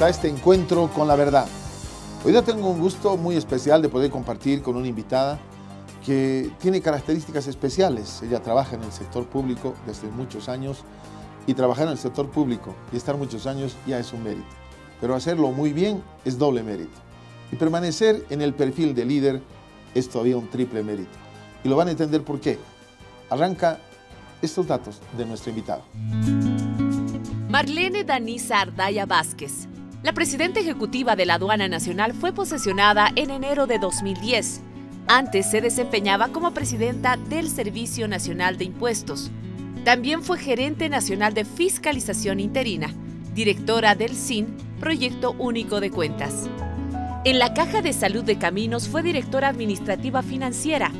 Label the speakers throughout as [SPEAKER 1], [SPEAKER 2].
[SPEAKER 1] a este encuentro con la verdad. Hoy día tengo un gusto muy especial de poder compartir con una invitada que tiene características especiales. Ella trabaja en el sector público desde muchos años y trabajar en el sector público y estar muchos años ya es un mérito. Pero hacerlo muy bien es doble mérito. Y permanecer en el perfil de líder es todavía un triple mérito. Y lo van a entender por qué. Arranca estos datos de nuestro invitado.
[SPEAKER 2] Marlene Danisa Ardaya Vázquez. La presidenta ejecutiva de la Aduana Nacional fue posesionada en enero de 2010. Antes se desempeñaba como presidenta del Servicio Nacional de Impuestos. También fue gerente nacional de fiscalización interina, directora del SIN, Proyecto Único de Cuentas. En la Caja de Salud de Caminos fue directora administrativa financiera,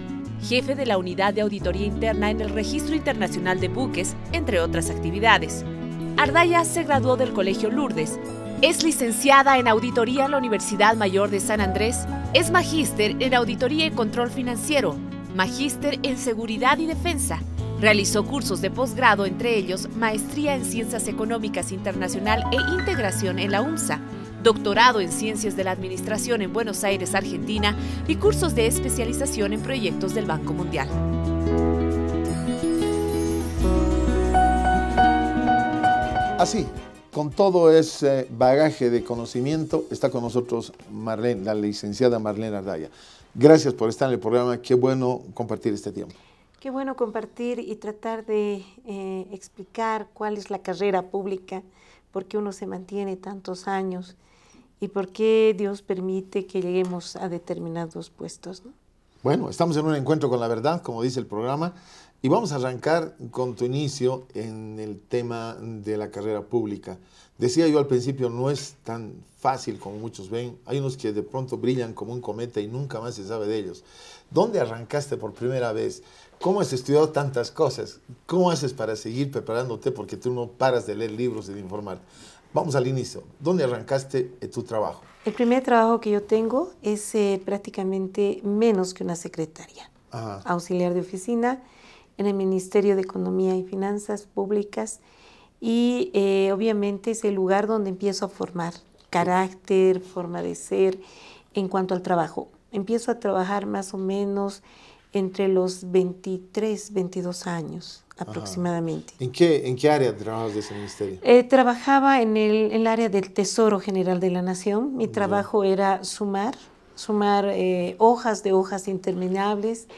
[SPEAKER 2] jefe de la Unidad de Auditoría Interna en el Registro Internacional de Buques, entre otras actividades. Ardaya se graduó del Colegio Lourdes. Es licenciada en Auditoría en la Universidad Mayor de San Andrés. Es magíster en Auditoría y Control Financiero. Magíster en Seguridad y Defensa. Realizó cursos de posgrado, entre ellos Maestría en Ciencias Económicas Internacional e Integración en la UMSA, doctorado en Ciencias de la Administración en Buenos Aires, Argentina, y cursos de especialización en proyectos del Banco Mundial.
[SPEAKER 1] Así, ah, con todo ese bagaje de conocimiento, está con nosotros Marlene, la licenciada Marlene Ardaya. Gracias por estar en el programa, qué bueno compartir este tiempo.
[SPEAKER 3] Qué bueno compartir y tratar de eh, explicar cuál es la carrera pública, por qué uno se mantiene tantos años y por qué Dios permite que lleguemos a determinados puestos.
[SPEAKER 1] Bueno, estamos en un encuentro con la verdad, como dice el programa, y vamos a arrancar con tu inicio en el tema de la carrera pública. Decía yo al principio, no es tan fácil como muchos ven. Hay unos que de pronto brillan como un cometa y nunca más se sabe de ellos. ¿Dónde arrancaste por primera vez? ¿Cómo has estudiado tantas cosas? ¿Cómo haces para seguir preparándote? Porque tú no paras de leer libros y de informarte. Vamos al inicio. ¿Dónde arrancaste eh, tu trabajo?
[SPEAKER 3] El primer trabajo que yo tengo es eh, prácticamente menos que una secretaria, auxiliar de oficina en el Ministerio de Economía y Finanzas Públicas y eh, obviamente es el lugar donde empiezo a formar carácter, forma de ser en cuanto al trabajo. Empiezo a trabajar más o menos entre los 23, 22 años aproximadamente.
[SPEAKER 1] ¿En qué, ¿En qué área trabajabas de ese ministerio?
[SPEAKER 3] Eh, trabajaba en el, área del Tesoro General de la Nación. Mi trabajo era sumar, sumar eh, hojas de hojas interminables,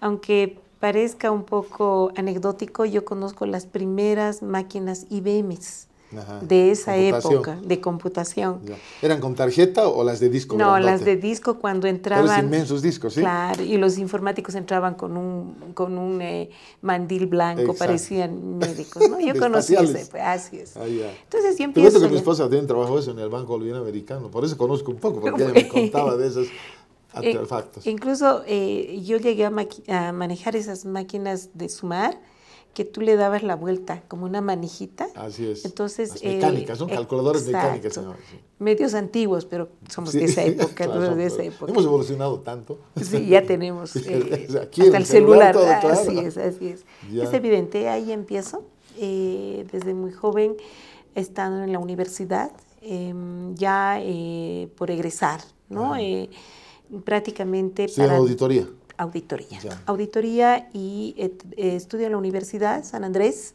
[SPEAKER 3] aunque parezca un poco anecdótico, yo conozco las primeras máquinas IBMs.
[SPEAKER 1] de esa época de
[SPEAKER 3] computación.
[SPEAKER 1] ¿Eran con tarjeta o las de disco? No, las de
[SPEAKER 3] disco cuando entraban... Pero inmensos
[SPEAKER 1] discos, ¿sí? Claro, y los
[SPEAKER 3] informáticos entraban con un, con un eh, mandil blanco, parecían médicos, ¿no? Yo conocí ese, pues, así es.
[SPEAKER 1] Ah, Entonces yo empiezo... que mi esposa también trabajo eso en el Banco Boliviano Americano, por eso conozco un poco, porque ella me contaba de esas eh,
[SPEAKER 3] incluso eh, yo llegué a, manejar esas máquinas de sumar que tú le dabas la vuelta como una manijita.
[SPEAKER 1] Así es. Entonces, mecánicas, eh, son calculadores de mecánicas. Señor.
[SPEAKER 3] Medios antiguos, pero somos de esa época, de esa época. Hemos evolucionado tanto.
[SPEAKER 1] Sí, ya tenemos eh,
[SPEAKER 3] hasta el celular. Así es, así es. Es evidente, ahí empiezo. Eh, desde muy joven, estando en la universidad, em, ya por egresar, ¿no? prácticamente... para auditoría. Auditoría. Auditoría y eh, eh, estudio en la Universidad San Andrés.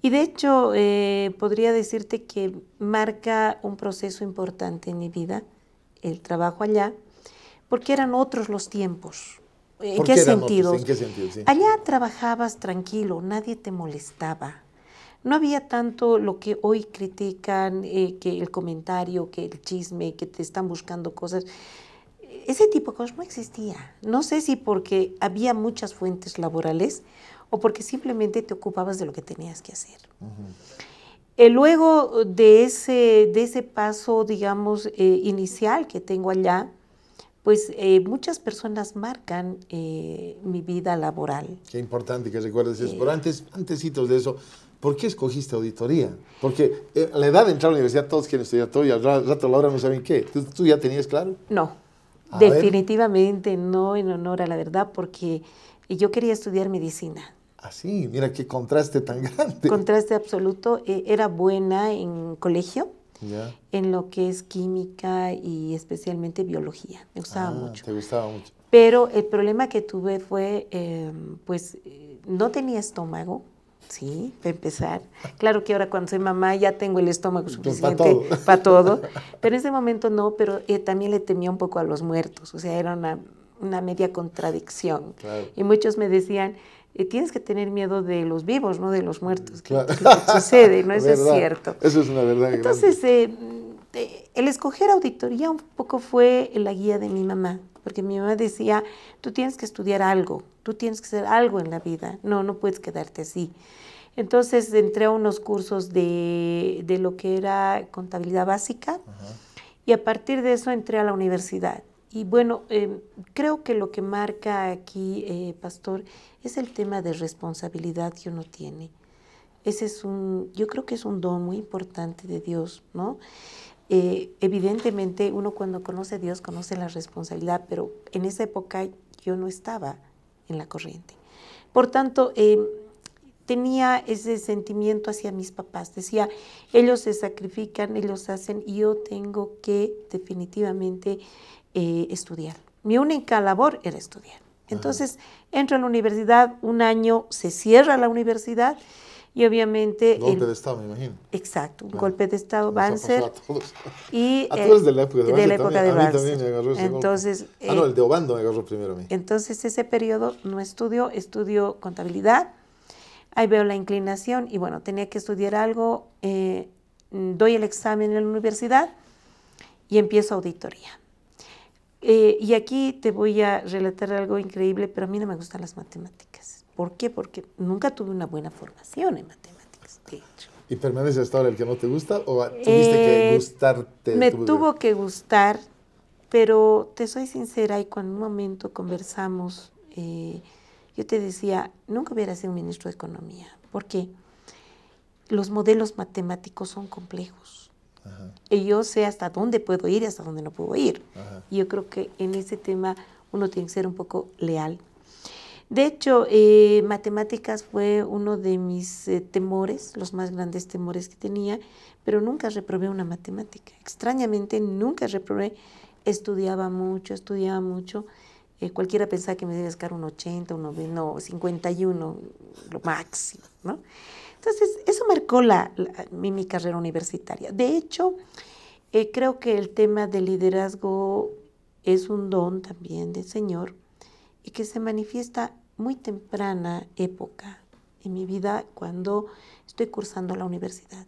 [SPEAKER 3] Y de hecho, eh, podría decirte que marca un proceso importante en mi vida, el trabajo allá, porque eran otros los tiempos.
[SPEAKER 4] ¿En qué, sentido? Allá
[SPEAKER 3] trabajabas tranquilo, nadie te molestaba. No había tanto lo que hoy critican, que el comentario, que el chisme, que te están buscando cosas ese tipo de cosas no existía. No sé si porque había muchas fuentes laborales o porque simplemente te ocupabas de lo que tenías que hacer. Eh, luego de ese, de ese paso, digamos, eh, inicial que tengo allá, pues eh, muchas personas marcan
[SPEAKER 1] mi
[SPEAKER 3] vida laboral.
[SPEAKER 1] Qué importante que recuerdes eso. Pero antes, antesitos de eso, ¿por qué escogiste auditoría? Porque a la edad de entrar a la universidad todos quieren estudiar todo y al rato la hora no saben qué. tú ya tenías claro?
[SPEAKER 3] No. Definitivamente no en honor a la verdad, porque yo quería estudiar medicina.
[SPEAKER 1] Ah, sí, mira qué contraste tan grande.
[SPEAKER 3] Contraste absoluto. Eh, era buena en colegio, en lo que es química y especialmente biología. Me gustaba ah, mucho. Te gustaba mucho. Pero el problema que tuve fue, em, pues, eh, no tenía estómago Sí, para empezar. Claro que ahora cuando soy mamá ya tengo el estómago suficiente para todo. pero en ese momento no, pero eh, también le temía un poco a los muertos. O sea, era una, media contradicción. Y muchos me decían, eh, tienes que tener miedo de los vivos, no de los muertos.
[SPEAKER 1] Claro. sucede? ¿no? Eso es cierto. Eso es una verdad. Entonces,
[SPEAKER 3] eh, el escoger auditoría un poco fue la guía de mi mamá. Porque mi mamá decía, tú tienes que estudiar algo Tú tienes que ser algo en la vida, no, no puedes quedarte así. Entonces entré a unos cursos de, lo que era contabilidad básica y a partir de eso entré a la universidad. Y bueno, em, creo que lo que marca aquí, eh, Pastor, es el tema de responsabilidad que uno tiene. Ese es un, yo creo que es un don muy importante de Dios, ¿no? Eh, evidentemente uno cuando conoce a Dios conoce la responsabilidad, pero en esa época yo no estaba la corriente. Por tanto, eh, tenía ese sentimiento hacia mis papás. Decía, ellos se sacrifican, y los hacen y yo tengo que definitivamente eh, estudiar. Mi única labor era estudiar. Entonces, entro a la universidad, un año se cierra la universidad y obviamente... Golpe de Estado, me imagino. Exacto, un golpe de Estado, Nos Banzer. A, todos. Y, a eh, todos de la época de, de, entonces, Ah, no, eh, el de
[SPEAKER 1] Obando me agarró primero a mí.
[SPEAKER 3] Entonces ese periodo no estudio, estudio contabilidad, ahí veo la inclinación y bueno, tenía que estudiar algo, eh, doy el examen en la universidad y empiezo auditoría. y aquí te voy a relatar algo increíble, pero a mí no me gustan las matemáticas. ¿Por qué? Porque nunca tuve una buena formación en matemáticas,
[SPEAKER 1] de hecho. ¿Y permaneces hasta ahora el que no te gusta o eh, tuviste que gustarte? Me tuvo
[SPEAKER 3] que gustar, pero te soy sincera y cuando un momento conversamos, eh, yo te decía, nunca hubiera sido ministro de Economía, porque los modelos matemáticos son complejos. Y yo sé hasta dónde puedo ir y hasta dónde no puedo ir. Y yo creo que en ese tema uno tiene que ser un poco leal de hecho, eh, matemáticas fue uno de mis eh, temores, los más grandes temores que tenía, pero nunca reprobé una matemática. Extrañamente, nunca reprobé. Estudiaba mucho, estudiaba mucho. Eh, cualquiera pensaba que me debía sacar un 80, un 90, 51, lo máximo, ¿no? Entonces, eso marcó la, mi, mi, carrera universitaria. De hecho, creo que el tema del liderazgo es un don también del Señor y que se manifiesta muy temprana época en mi vida cuando estoy cursando la universidad.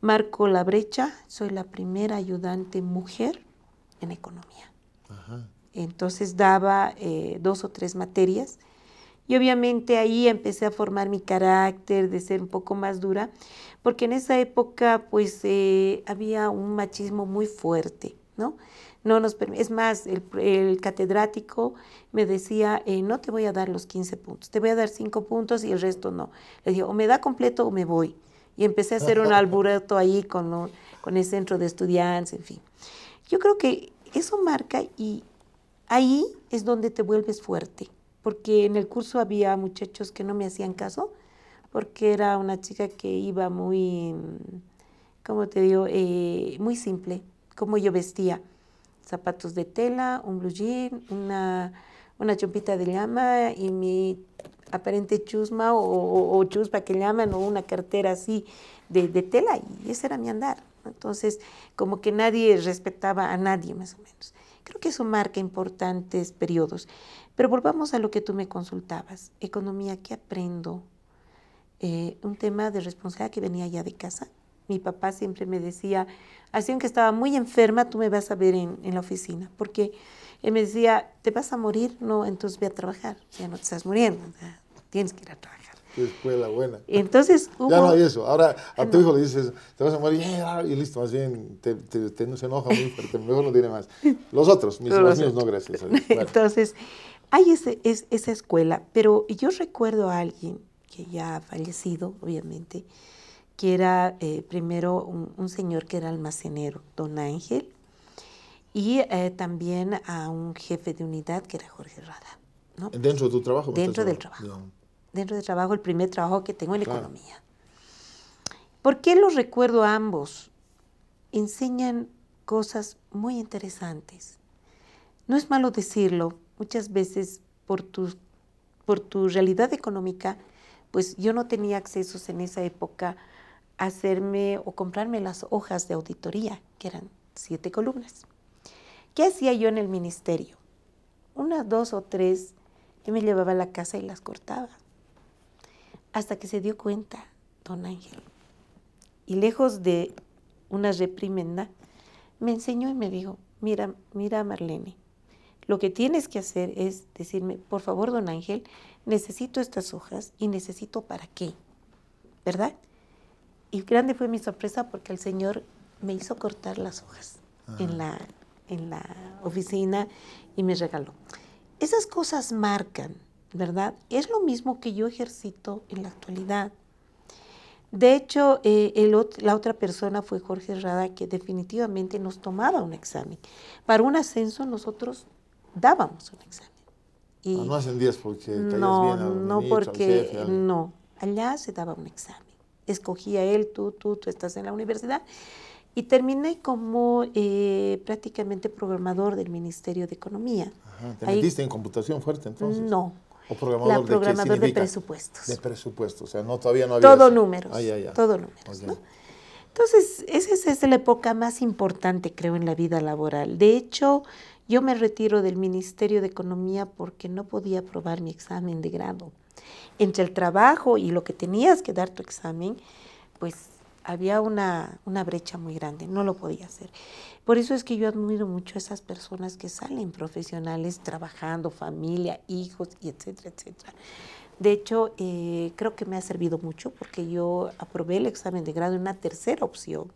[SPEAKER 3] Marco la brecha, soy la primera ayudante mujer en economía. Entonces daba eh, dos o tres materias y obviamente ahí empecé a formar mi carácter de ser un poco más dura, porque en esa época pues eh, había un machismo muy fuerte, ¿no? No nos es más, el, catedrático me decía, eh, no te voy a dar los 15 puntos, te voy a dar 5 puntos y el resto no. Le dije, o me da completo o me voy. Y empecé a hacer un albureto ahí con, con el centro de estudiantes, en fin. Yo creo que eso marca y ahí es donde te vuelves fuerte, porque en el curso había muchachos que no me hacían caso, porque era una chica que iba muy, como te digo, eh, muy simple, como yo vestía zapatos de tela, un blue jean, una, una chompita de llama y mi aparente chusma o, chuspa que llaman o una cartera así de, tela y ese era mi andar. Entonces, como que nadie respetaba a nadie más o menos. Creo que eso marca importantes periodos. Pero volvamos a lo que tú me consultabas. Economía, ¿qué aprendo? Eh, un tema de responsabilidad que venía ya de casa. Mi papá siempre me decía, Así aunque estaba muy enferma, tú me vas a ver en, la oficina, porque él me decía, ¿te vas a morir? No, entonces voy a trabajar, ya no te estás muriendo, tienes que ir a trabajar.
[SPEAKER 1] Qué escuela buena. Entonces hubo... Ya no hay eso. Ahora a tu hijo le dices, te vas a morir, eh, ah", y listo, más bien, te, te, te no se enoja muy fuerte, mejor no tiene más. Los otros, mis, hermanos, no, gracias.
[SPEAKER 3] Entonces, hay esa escuela, pero yo recuerdo a alguien que ya ha fallecido, obviamente, que era eh, primero un, señor que era almacenero, don Ángel, y eh, también a un jefe de unidad que era Jorge Rada.
[SPEAKER 1] ¿no? ¿Dentro de tu trabajo? Dentro del trabajo.
[SPEAKER 3] Dentro del trabajo, el primer trabajo que tengo en la economía. ¿Por qué los recuerdo a ambos? Enseñan cosas muy interesantes. No es malo decirlo, muchas veces por tu, por tu realidad económica, pues yo no tenía accesos en esa época hacerme o comprarme las hojas de auditoría, que eran siete columnas. ¿Qué hacía yo en el ministerio? Unas dos o tres que me llevaba a la casa y las cortaba. Hasta que se dio cuenta don Ángel. Y lejos de una reprimenda, me enseñó y me dijo, mira, mira Marlene, lo que tienes que hacer es decirme, por favor, don Ángel, necesito estas hojas y necesito para qué, ¿verdad? Y grande fue mi sorpresa porque el Señor me hizo cortar las hojas en la, en la oficina y me regaló. Esas cosas marcan, ¿verdad? Es lo mismo que yo ejercito en la actualidad. De hecho, eh, el, la otra persona fue Jorge Herrada, que definitivamente nos tomaba un examen. Para un ascenso nosotros dábamos un examen. Ah, y no, no ascendías porque bien No, porque no. Allá se daba un examen escogí a él, tú, tú, tú estás en la universidad. Y terminé como eh, prácticamente programador del Ministerio de Economía.
[SPEAKER 1] ¿Te en computación fuerte entonces? No. ¿O programador, de, presupuestos? De presupuestos, o sea, todavía no había... Todo números, ah, todo números,
[SPEAKER 3] Entonces, esa es, esa es la época más importante, creo, en la vida laboral. De hecho, yo me retiro del Ministerio de Economía porque no podía aprobar mi examen de grado entre el trabajo y lo que tenías que dar tu examen, pues había una, brecha muy grande, no lo podía hacer. Por eso es que yo admiro mucho a esas personas que salen profesionales trabajando, familia, hijos, y etcétera, etcétera. De hecho, eh, creo que me ha servido mucho porque yo aprobé el examen de grado en una tercera opción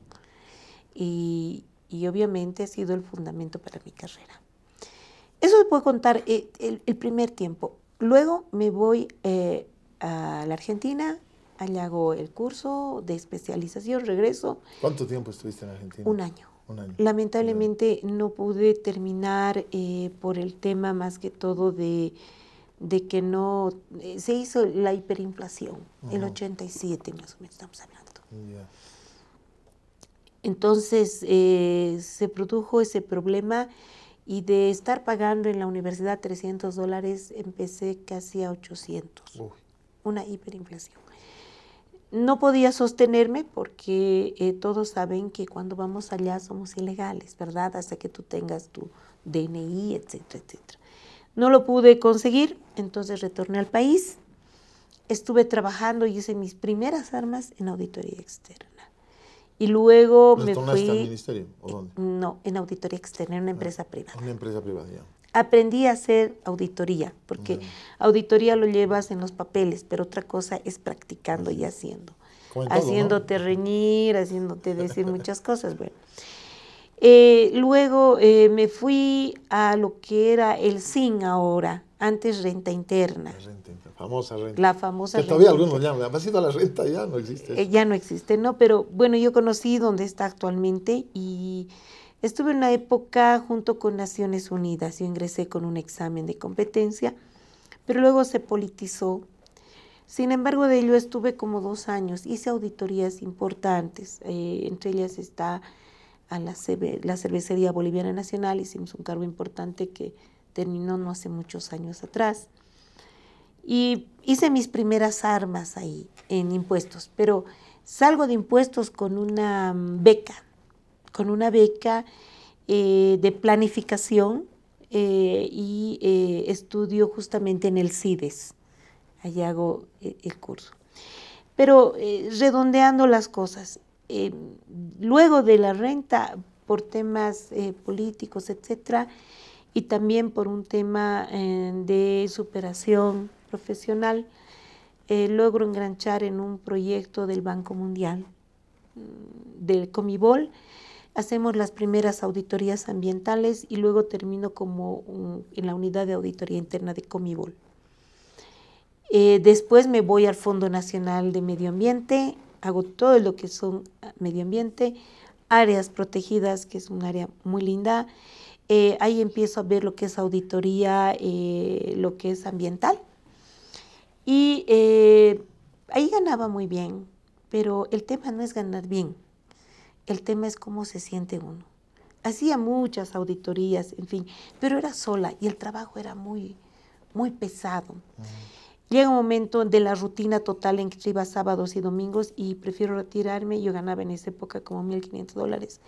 [SPEAKER 3] y, obviamente ha sido el fundamento para mi carrera. Eso te puedo contar eh, el primer tiempo. Luego me voy eh, a la Argentina, allá hago el curso de especialización, regreso.
[SPEAKER 1] ¿Cuánto tiempo estuviste en Argentina? Un año.
[SPEAKER 3] Lamentablemente no pude terminar eh, por el tema más que todo de, que no, eh, se hizo la hiperinflación, el 87 más o menos estamos hablando. Entonces se produjo ese problema y de estar pagando en la universidad 300 dólares, empecé casi a 800. Una hiperinflación. No podía sostenerme porque eh, todos saben que cuando vamos allá somos ilegales, ¿verdad? Hasta que tú tengas tu DNI, etcétera, etcétera. No lo pude conseguir, entonces retorné al país. Estuve trabajando y hice mis primeras armas en auditoría externa. Y luego me fui... al ministerio o dónde? No, en auditoría externa, en una empresa ah,
[SPEAKER 1] privada. Una empresa privada, ya.
[SPEAKER 3] Aprendí a hacer auditoría, porque auditoría lo llevas en los papeles, pero otra cosa es practicando y haciendo. Todo, haciéndote reñir, haciéndote decir muchas cosas. Bueno, eh, luego eh, me fui a lo que era el SIN ahora, antes renta interna
[SPEAKER 1] famosa renta. La famosa que Todavía algunos llaman, la renta ya no existe. Eh,
[SPEAKER 3] ya no existe, ¿no? Pero bueno, yo conocí dónde está actualmente y estuve en una época junto con Naciones Unidas. Yo ingresé con un examen de competencia, pero luego se politizó. Sin embargo, de ello estuve como dos años. Hice auditorías importantes, eh, entre ellas está a la, la Cervecería Boliviana Nacional, hicimos un cargo importante que terminó no hace muchos años atrás. Y hice mis primeras armas ahí en impuestos, pero salgo de impuestos con una mm, beca, con una beca eh, de planificación eh, y eh, estudio justamente en el CIDES. Allí hago el curso. Pero redondeando las cosas, luego de la renta, por temas políticos, etcétera, y también por un tema de superación profesional, eh, logro enganchar en un proyecto del Banco Mundial, mm, del Comibol. Hacemos las primeras auditorías ambientales y luego termino como en la unidad de auditoría interna de Comibol. Eh, después me voy al Fondo Nacional de Medio Ambiente, hago todo lo que son ah, medio ambiente, áreas protegidas, que es un área muy linda. Eh, ahí empiezo a ver lo que es auditoría, lo que es ambiental. Y eh, ahí ganaba muy bien, pero el tema no es ganar bien, el tema es cómo se siente uno. Hacía muchas auditorías, en fin, pero era sola y el trabajo era muy, muy pesado. Llega un momento de la rutina total en que iba sábados y domingos y prefiero retirarme. Yo ganaba en esa época como 1.500 dólares.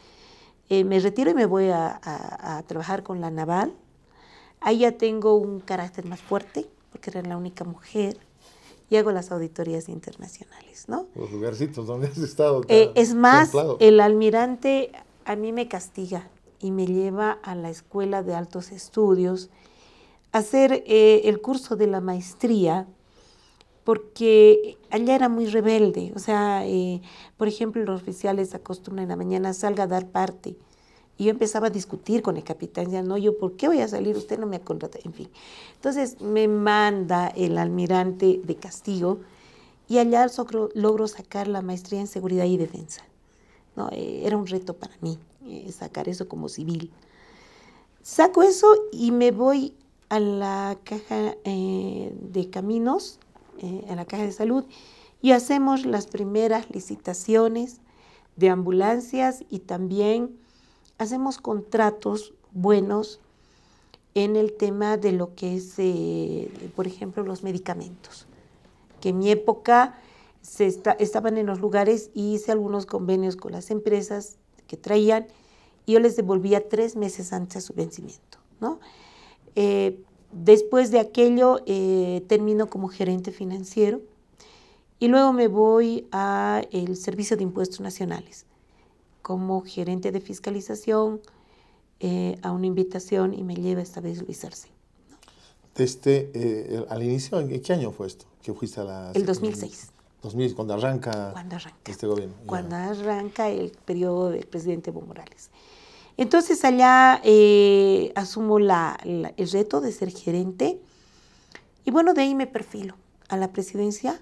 [SPEAKER 3] Eh, me retiro y me voy a, a, trabajar con la naval. Ahí ya tengo un carácter más fuerte, porque era la única mujer, y hago las auditorías internacionales, ¿no?
[SPEAKER 1] Los lugarcitos donde has estado. Eh, es más, el
[SPEAKER 3] almirante a mí me castiga y me lleva a la escuela de altos estudios a hacer eh, el curso de la maestría porque allá era muy rebelde, o sea, eh, por ejemplo, los oficiales acostumbran en la mañana salga a dar parte, y yo empezaba a discutir con el capitán, ya no, yo, ¿por qué voy a salir? Usted no me ha contratado, en fin. Entonces me manda el almirante de castigo y allá logro, sacar la maestría en seguridad y defensa. No, eh, era un reto para mí eh, sacar eso como civil. Saco eso y me voy a la caja eh, de caminos, a la caja de salud, y hacemos las primeras licitaciones de ambulancias y también hacemos contratos buenos en el tema de lo que es, eh, por ejemplo, los medicamentos. Que en mi época se estaban en los lugares y hice algunos convenios con las empresas que traían y yo les devolvía tres meses antes a su vencimiento. Eh, después de aquello eh, termino como gerente financiero y luego me voy al Servicio de Impuestos Nacionales como gerente de fiscalización eh, a una invitación y me lleva esta vez Luis Arce.
[SPEAKER 1] Este, eh, al inicio, ¿en qué año fue esto? ¿Qué fuiste a la... El 2006. 2000, cuando arranca, cuando arranca este gobierno. Cuando
[SPEAKER 3] arranca el periodo del presidente Evo Morales. Entonces allá eh, asumo el reto de ser gerente y bueno, de ahí me perfilo a la presidencia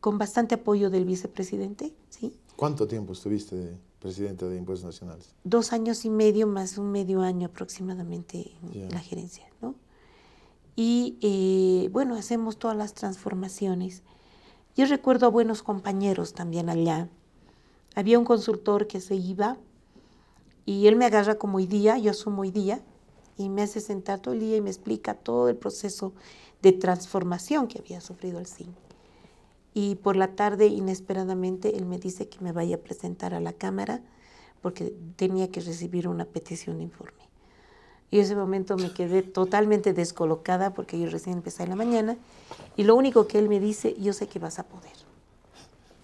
[SPEAKER 3] con bastante apoyo del vicepresidente, ¿sí?
[SPEAKER 1] ¿Cuánto tiempo estuviste presidente de Impuestos Nacionales?
[SPEAKER 3] Dos años y medio, más un medio año aproximadamente
[SPEAKER 1] en la gerencia,
[SPEAKER 3] ¿no? Y eh, bueno, hacemos todas las transformaciones. Yo recuerdo a buenos compañeros también allá. Había un consultor que se iba y él me agarra como hoy día, yo asumo hoy día, y me hace sentar todo el día y me explica todo el proceso de transformación que había sufrido el cine y por la tarde inesperadamente él me dice que me vaya a presentar a la Cámara porque tenía que recibir una petición de informe. Y ese momento me quedé totalmente descolocada porque yo recién empecé en la mañana y lo único que él me dice, yo sé que vas a poder.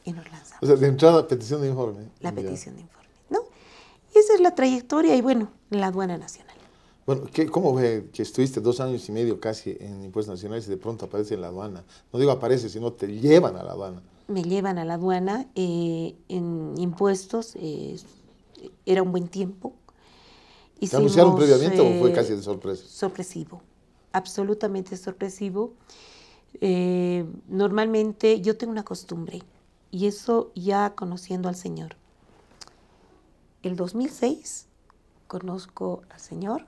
[SPEAKER 1] Y nos lanzamos. O sea, de entrada, petición de informe. La petición de informe, ¿no?
[SPEAKER 3] esa es la trayectoria y bueno, la aduana nacional.
[SPEAKER 1] Bueno, ¿qué, ¿cómo ve que estuviste dos años y medio casi en impuestos nacionales y de pronto aparece en la aduana? No digo aparece, sino te llevan a la aduana.
[SPEAKER 3] Me llevan a la aduana eh, en impuestos, eh, era un buen tiempo. ¿Te anunciaron previamente o fue eh, casi de sorpresa? Sorpresivo, absolutamente sorpresivo. normalmente yo tengo una costumbre, y eso ya conociendo al Señor. El 2006 conozco al Señor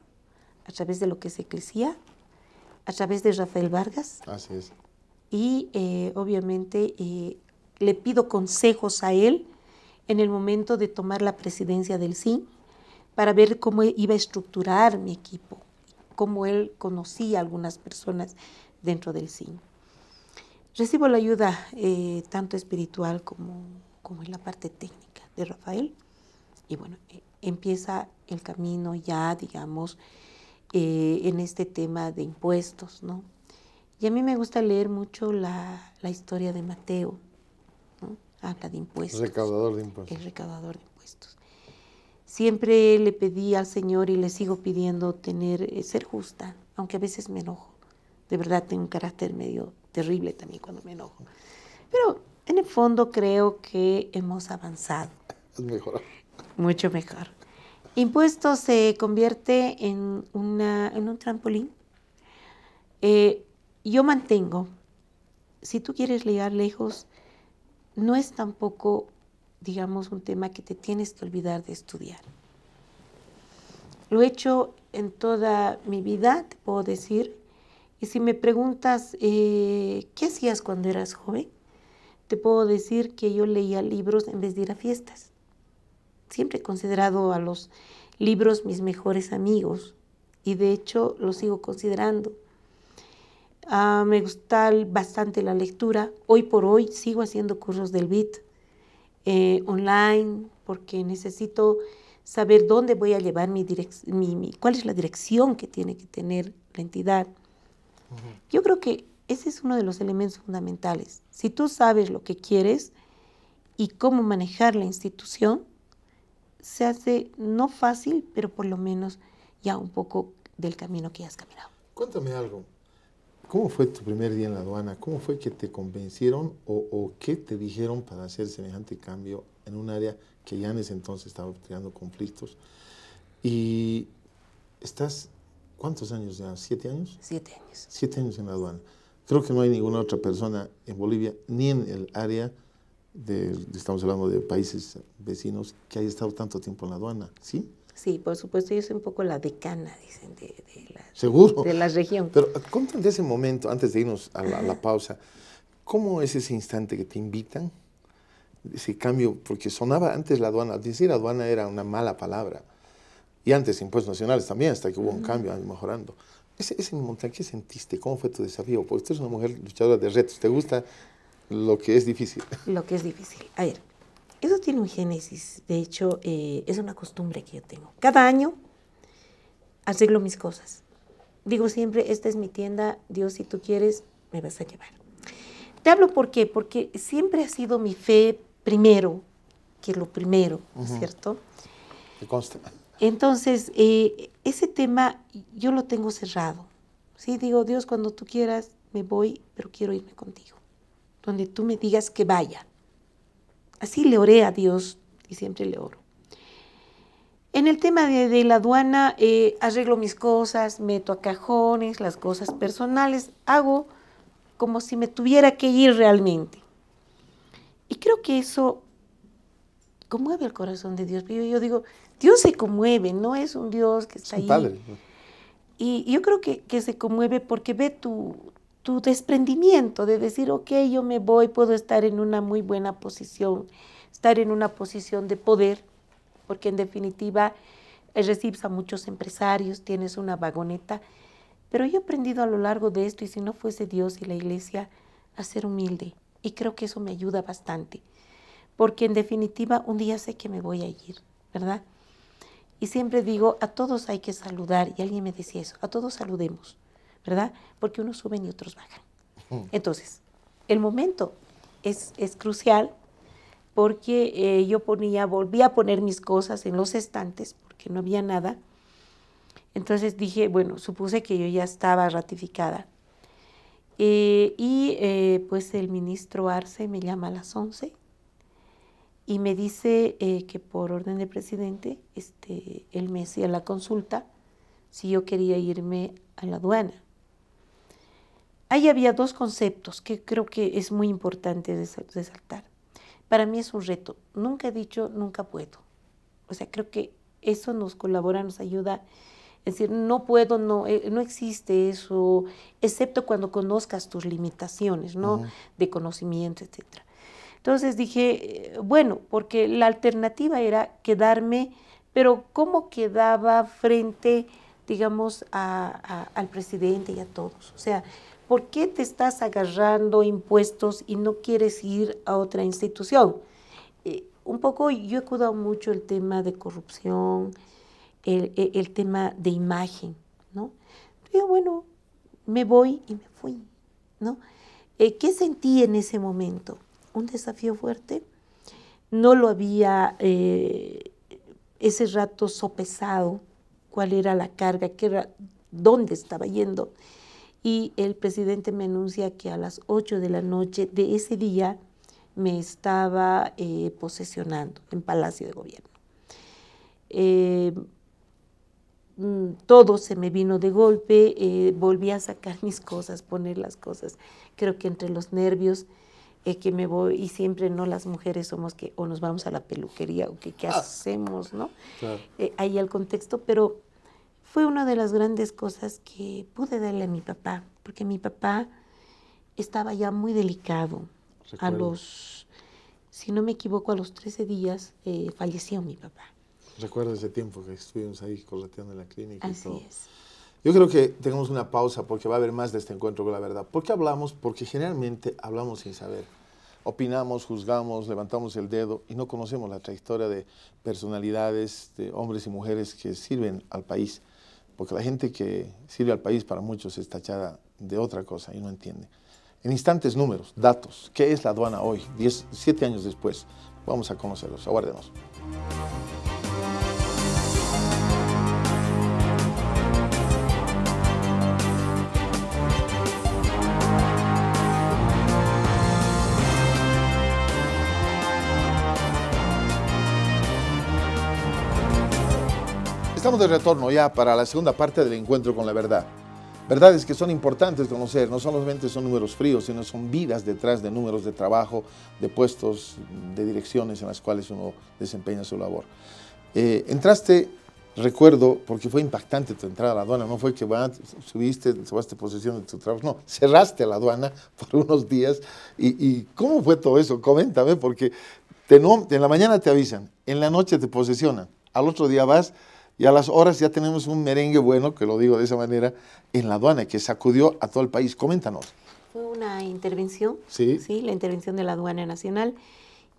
[SPEAKER 3] a través de lo que se crecía, a través de Rafael Vargas. Así es. Y eh, obviamente eh, le pido consejos a él en el momento de tomar la presidencia del CIN para ver cómo iba a estructurar mi equipo, cómo él conocía a algunas personas dentro del CIN. Recibo la ayuda eh, tanto espiritual como, como en la parte técnica de Rafael y bueno, empieza el camino ya, digamos, eh, en este tema de impuestos, ¿no? Y a mí me gusta leer mucho la, la historia de Mateo, ¿no? Habla de impuestos. El recaudador de impuestos. El recaudador de impuestos. Siempre le pedí al Señor y le sigo pidiendo tener, eh, ser justa, aunque a veces me enojo. De verdad tengo un carácter medio terrible también cuando me enojo. Pero en el fondo creo que hemos avanzado. Es mejor. Mucho mejor. Impuesto se convierte en, en un trampolín. Eh, yo mantengo, si tú quieres llegar lejos, no es tampoco, digamos, un tema que te tienes que olvidar de estudiar. Lo he hecho en toda mi vida, te puedo decir. Y si me preguntas, eh, ¿qué hacías cuando eras joven? Te puedo decir que yo leía libros en vez de ir a fiestas siempre he considerado a los libros mis mejores amigos y de hecho los sigo considerando. Ah, me gusta bastante la lectura. Hoy por hoy sigo haciendo cursos del BIT eh, online porque necesito saber dónde voy a llevar mi, mi, cuál es la dirección que tiene que tener la entidad. Yo creo que ese es uno de los elementos fundamentales. Si tú sabes lo que quieres y cómo manejar la institución, se hace no fácil, pero por lo menos ya un poco del camino que has caminado.
[SPEAKER 1] Cuéntame algo. ¿Cómo fue tu primer día en la aduana? ¿Cómo fue que te convencieron o, qué te dijeron para hacer semejante cambio en un área que ya en ese entonces estaba creando conflictos? Y estás, ¿cuántos años ya? ¿Siete años? Siete años. Siete años en la aduana. Creo que no hay ninguna otra persona en Bolivia ni en el área estamos hablando de países vecinos, que haya estado tanto tiempo en la aduana, ¿sí?
[SPEAKER 3] Sí, por supuesto, yo soy un poco la decana, dicen, de, de
[SPEAKER 1] la, región. Pero de ese momento, antes de irnos a la, pausa, ¿cómo es ese instante que te invitan? Ese cambio, porque sonaba antes la aduana, decir aduana era una mala palabra, y antes impuestos nacionales también, hasta que hubo un cambio, mejorando. Ese, ese momento, ¿qué sentiste? ¿Cómo fue tu desafío? Porque tú eres una mujer luchadora de retos, te gusta lo que es difícil.
[SPEAKER 3] Lo que es difícil. A ver, eso tiene un génesis. De hecho, eh, es una costumbre que yo tengo. Cada año arreglo mis cosas. Digo siempre, esta es mi tienda, Dios, si tú quieres, me vas a llevar. Te hablo por qué, porque siempre ha sido mi fe primero, que lo primero, ¿cierto? Que conste. Entonces, eh, ese tema yo lo tengo cerrado. Sí, digo, Dios, cuando tú quieras, me voy, pero quiero irme contigo donde tú me digas que vaya. Así le oré a Dios y siempre le oro. En el tema de, de la aduana, eh, arreglo mis cosas, meto a cajones, las cosas personales, hago como si me tuviera que ir realmente. Y creo que eso conmueve el corazón de Dios. Yo, digo, Dios se conmueve, no es un Dios que está ahí. Padre. Y yo creo que, que, se conmueve porque ve tu, tu desprendimiento, de decir, ok, yo me voy, puedo estar en una muy buena posición, estar en una posición de poder, porque en definitiva eh, recibes a muchos empresarios, tienes una vagoneta, pero yo he aprendido a lo largo de esto, y si no fuese Dios y la iglesia, a ser humilde, y creo que eso me ayuda bastante, porque en definitiva un día sé que me voy a ir, ¿verdad? Y siempre digo, a todos hay que saludar, y alguien me decía eso, a todos saludemos ¿verdad? Porque unos suben y otros bajan. Entonces, el momento es, crucial porque eh, yo ponía, volví a poner mis cosas en los estantes porque no había nada. Entonces dije, bueno, supuse que yo ya estaba ratificada. Eh, y eh, pues el ministro Arce me llama a las 11 y me dice que por orden del presidente, este, él me hacía la consulta si yo quería irme a la aduana. Ahí había dos conceptos que creo que es muy importante resaltar. Para mí es un reto. Nunca he dicho, nunca puedo. O sea, creo que eso nos colabora, nos ayuda. Es decir, no puedo, no, eh, no existe eso, excepto cuando conozcas tus limitaciones, ¿no? De conocimiento, etc. Entonces dije, eh, bueno, porque la alternativa era quedarme, pero ¿cómo quedaba frente, digamos, al presidente y a todos? O sea, ¿por qué te estás agarrando impuestos y no quieres ir a otra institución? Eh, un poco yo he cuidado mucho el tema de corrupción, el, e, tema de imagen, ¿no? Yo, bueno, me voy y me fui, ¿no? Eh, ¿Qué sentí en ese momento? Un desafío fuerte. No lo había eh, ese rato sopesado, cuál era la carga, qué era, dónde estaba yendo y el presidente me anuncia que a las 8 de la noche de ese día me estaba eh, posesionando en Palacio de Gobierno. Eh, mm, todo se me vino de golpe, eh, volví a sacar mis cosas, poner las cosas. Creo que entre los nervios que me voy, y siempre no las mujeres somos que o nos vamos a la peluquería o que qué ah. hacemos, ¿no? ahí el contexto, pero fue una de las grandes cosas que pude darle a mi papá, porque mi papá estaba ya muy delicado.
[SPEAKER 1] A los,
[SPEAKER 3] si no me equivoco, a los 13 días eh, falleció mi papá.
[SPEAKER 1] Recuerdo ese tiempo que estuvimos ahí correteando en la clínica. Así y todo. es. Yo creo que tenemos una pausa porque va a haber más de este encuentro con la verdad. ¿Por qué hablamos? Porque generalmente hablamos sin saber. Opinamos, juzgamos, levantamos el dedo y no conocemos la trayectoria de personalidades, de hombres y mujeres que sirven al país porque la gente que sirve al país para muchos es tachada de otra cosa y no entiende. En instantes, números, datos. ¿Qué es la aduana hoy, siete años después? Vamos a conocerlos. aguardemos. de retorno ya para la segunda parte del encuentro con la verdad. Verdades que son importantes conocer, no solamente son números fríos, sino son vidas detrás de números de trabajo, de puestos, de direcciones en las cuales uno desempeña su labor. Eh, entraste, recuerdo, porque fue impactante tu entrada a la aduana, no fue que subiste, tomaste posesión de tu trabajo, no, cerraste la aduana por unos días. ¿Y, cómo fue todo eso? Coméntame, porque te, en la mañana te avisan, en la noche te posesionan, al otro día vas y a las horas ya tenemos un merengue bueno, que lo digo de esa manera, en la aduana, que sacudió a todo el país. Coméntanos.
[SPEAKER 3] Fue una intervención, sí, la intervención de la aduana nacional,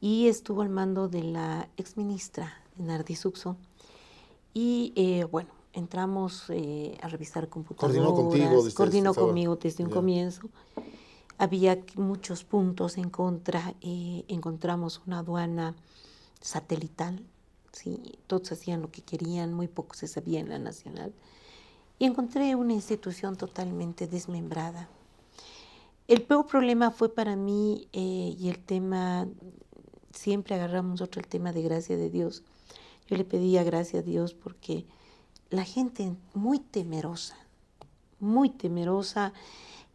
[SPEAKER 3] y estuvo al mando de la exministra Nardi Suxo. Y eh, bueno, entramos eh, a revisar computadoras. Coordinó contigo Coordinó conmigo desde un comienzo. Había muchos puntos en contra. Eh, encontramos una aduana satelital, ¿sí? todos hacían lo que querían, muy poco se sabía en la nacional. Y encontré una institución totalmente desmembrada. El peor problema fue para mí eh, y el tema, siempre agarramos otro el tema de gracia de Dios. Yo le pedía gracia a Dios porque la gente muy temerosa, muy temerosa,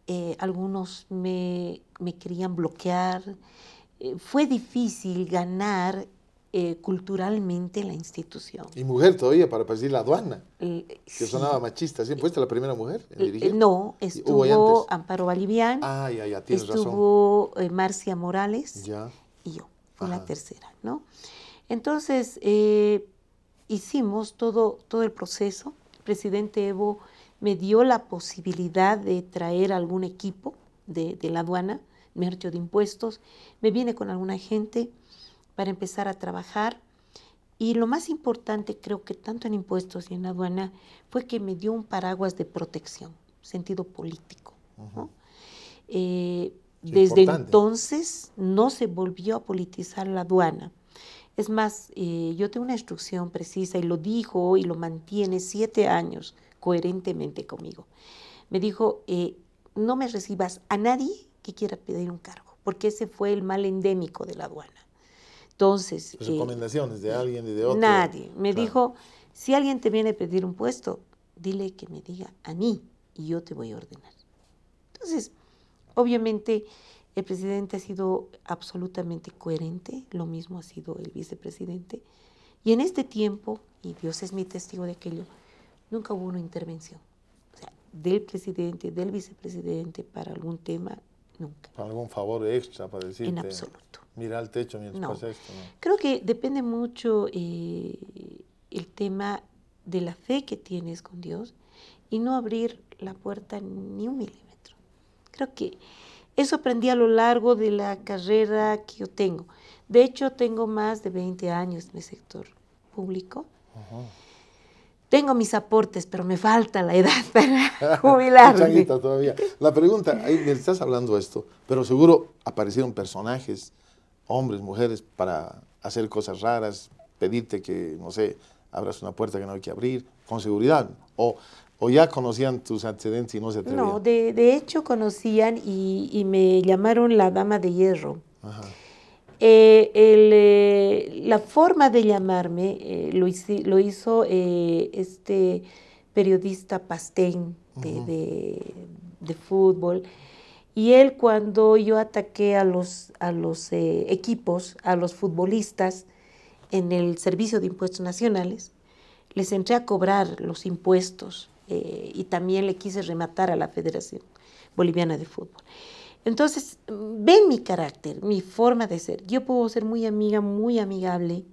[SPEAKER 3] eh, algunos me, querían bloquear. Eh, fue difícil ganar eh, culturalmente la institución.
[SPEAKER 1] Y mujer todavía, para decir la aduana,
[SPEAKER 3] que sonaba
[SPEAKER 1] machista. ¿Sí? ¿Fuiste la primera mujer en no, estuvo
[SPEAKER 3] Amparo Balivian,
[SPEAKER 1] estuvo
[SPEAKER 3] eh, Marcia Morales y yo, fui la tercera, ¿no? Entonces, eh, hicimos todo, todo el proceso. El presidente Evo me dio la posibilidad de traer algún equipo de, de la aduana, mercho de impuestos, me viene con alguna gente para empezar a trabajar. Y lo más importante, creo que tanto en impuestos y en aduana, fue que me dio un paraguas de protección, sentido político. Eh, desde entonces no se volvió a politizar la aduana. Es más, eh, yo tengo una instrucción precisa y lo dijo y lo mantiene siete años coherentemente conmigo. Me dijo, eh, no me recibas a nadie que quiera pedir un cargo, porque ese fue el mal endémico de la aduana.
[SPEAKER 1] Eh, recomendaciones de alguien y de otro. Nadie.
[SPEAKER 3] Me dijo, si alguien te viene a pedir un puesto, dile que me diga a mí y yo te voy a ordenar. Entonces, obviamente, el presidente ha sido absolutamente coherente, lo mismo ha sido el vicepresidente. Y en este tiempo, y Dios es mi testigo de aquello, nunca hubo una intervención del presidente, del vicepresidente para algún tema,
[SPEAKER 1] ¿Algún favor extra para decirte? En absoluto. Mira al techo mientras pasa esto. ¿no?
[SPEAKER 3] Creo que depende mucho eh, el tema de la fe que tienes con Dios y no abrir la puerta ni un milímetro. Creo que eso aprendí a lo largo de la carrera que yo tengo. De hecho, tengo más de 20 años en el sector público. Ajá tengo mis aportes, pero me falta la edad para
[SPEAKER 1] jubilarme. La pregunta, ahí me estás hablando esto, pero seguro aparecieron personajes, hombres, mujeres, para hacer cosas raras, pedirte que, no sé, abras una puerta que no hay que abrir, con seguridad, o ya conocían tus antecedentes y no se atrevían? No,
[SPEAKER 3] de, de hecho conocían y, y, me llamaron la dama de hierro. Ajá. Eh, eh, la forma de llamarme eh, lo, hizo este periodista Pastén de, fútbol. Y él cuando yo ataqué a los equipos, a los futbolistas en el Servicio de Impuestos Nacionales, les entré a cobrar los impuestos y también le quise rematar a la Federación Boliviana de Fútbol. Entonces, ven mi carácter, mi forma de ser. Yo puedo ser muy amiga, muy amigable,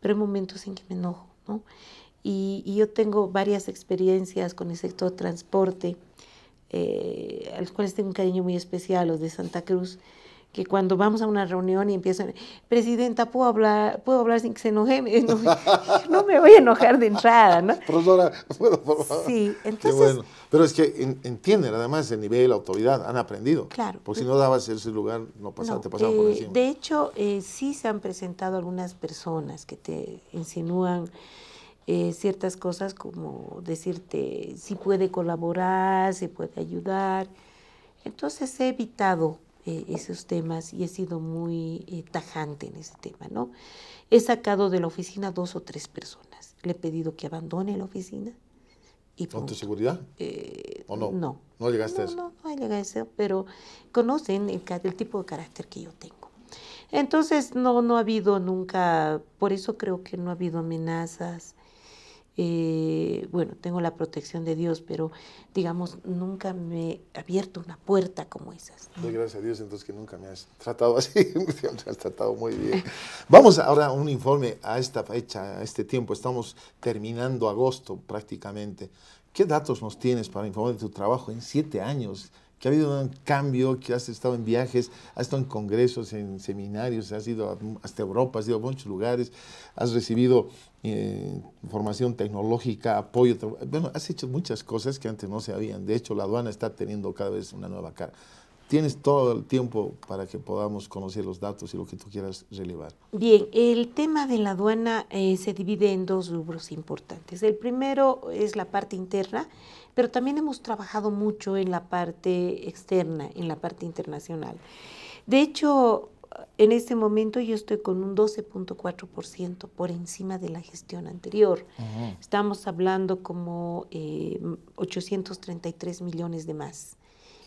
[SPEAKER 3] pero hay momentos en que me enojo, ¿no? Y, yo tengo varias experiencias con el sector transporte, eh, a los cuales tengo un cariño muy especial, los de Santa Cruz, que cuando vamos a una reunión y empiezan, presidenta, ¿puedo hablar, ¿puedo hablar sin que se enoje? No, me voy a enojar de entrada, ¿no?
[SPEAKER 1] Profesora, ¿puedo, por favor? Sí, entonces... Pero es que entienden además el nivel, la autoridad, han aprendido. Claro. Porque si no dabas ese lugar, no pasaba te por eh, encima. De
[SPEAKER 3] hecho, eh, sí se han presentado algunas personas que te insinúan... Eh, ciertas cosas como decirte si puede colaborar, si puede ayudar. Entonces he evitado eh, esos temas y he sido muy eh, tajante en ese tema, ¿no? He sacado de la oficina dos o tres personas. Le he pedido que abandone la oficina.
[SPEAKER 1] Y ¿Con tu seguridad? Eh, no? No. ¿No llegaste a eso? No,
[SPEAKER 3] no a eso, pero conocen el, el tipo de carácter que yo tengo. Entonces, no, no ha habido nunca, por eso creo que no ha habido amenazas, eh, bueno, tengo la protección de Dios, pero digamos, nunca me he abierto una puerta como
[SPEAKER 1] esas. gracias a Dios entonces que nunca me has tratado así, me has tratado muy bien. Vamos ahora a un informe a esta fecha, a este tiempo, estamos terminando agosto prácticamente. ¿Qué datos nos tienes para informar de tu trabajo en siete años? Que ha habido un cambio, que has estado en viajes, has estado en congresos, en seminarios, has ido hasta Europa, has ido a muchos lugares, has recibido eh, formación tecnológica, apoyo. Bueno, has hecho muchas cosas que antes no se habían. De hecho, la aduana está teniendo cada vez una nueva cara. Tienes todo el tiempo para que podamos conocer los datos y lo que tú quieras relevar.
[SPEAKER 3] Bien, el tema de la aduana eh, se divide en dos rubros importantes. El primero es la parte interna, pero también hemos trabajado mucho en la parte externa, en la parte internacional. De hecho, en este momento yo estoy con un 12.4% por encima de la gestión anterior. Estamos hablando como 833 eh, millones de más.